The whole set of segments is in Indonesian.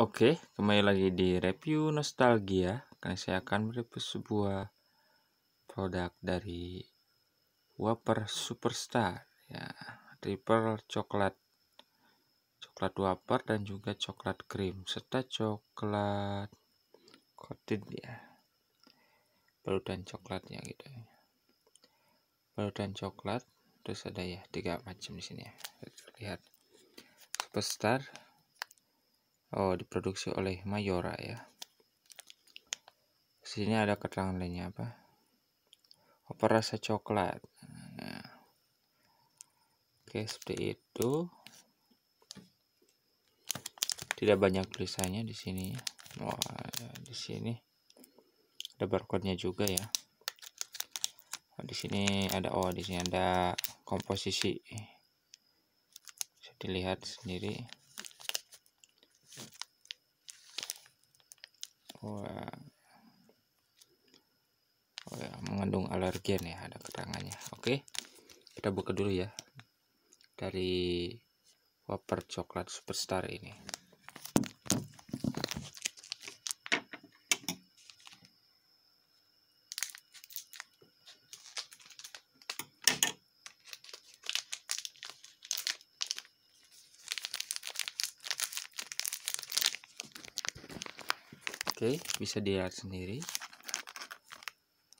Oke, kembali lagi di review nostalgia. Karena saya akan mereview sebuah produk dari Whopper Superstar, ya, triple coklat, coklat Whopper dan juga coklat krim serta coklat coated ya, balutan coklatnya gitu ya. Balutan coklat terus ada ya tiga macam di sini ya. Lihat Superstar Oh, diproduksi oleh Mayora ya. Sini ada keterangan lainnya apa? Opera rasa coklat. Nah. Oke, seperti itu. Tidak banyak tulisannya di sini. Wah, di sini ada barcode-nya juga ya. Nah, di sini ada oh, di sini ada komposisi. Bisa dilihat sendiri. Wah. Gitu. Oh ya, mengandung alergen ya ada keterangannya. Oke. Kita buka dulu ya. Dari wafer coklat superstar ini. oke bisa dilihat sendiri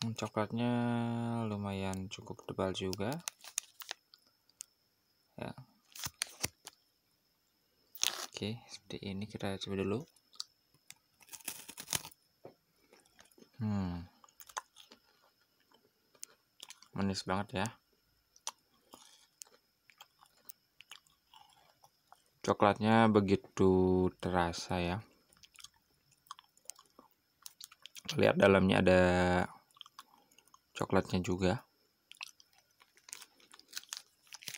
hmm, coklatnya lumayan cukup tebal juga ya oke seperti ini kita coba dulu hmm manis banget ya coklatnya begitu terasa ya lihat dalamnya ada coklatnya juga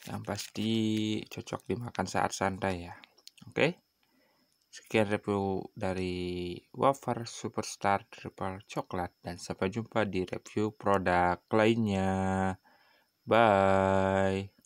yang pasti cocok dimakan saat santai ya oke sekian review dari wafer superstar triple coklat dan sampai jumpa di review produk lainnya bye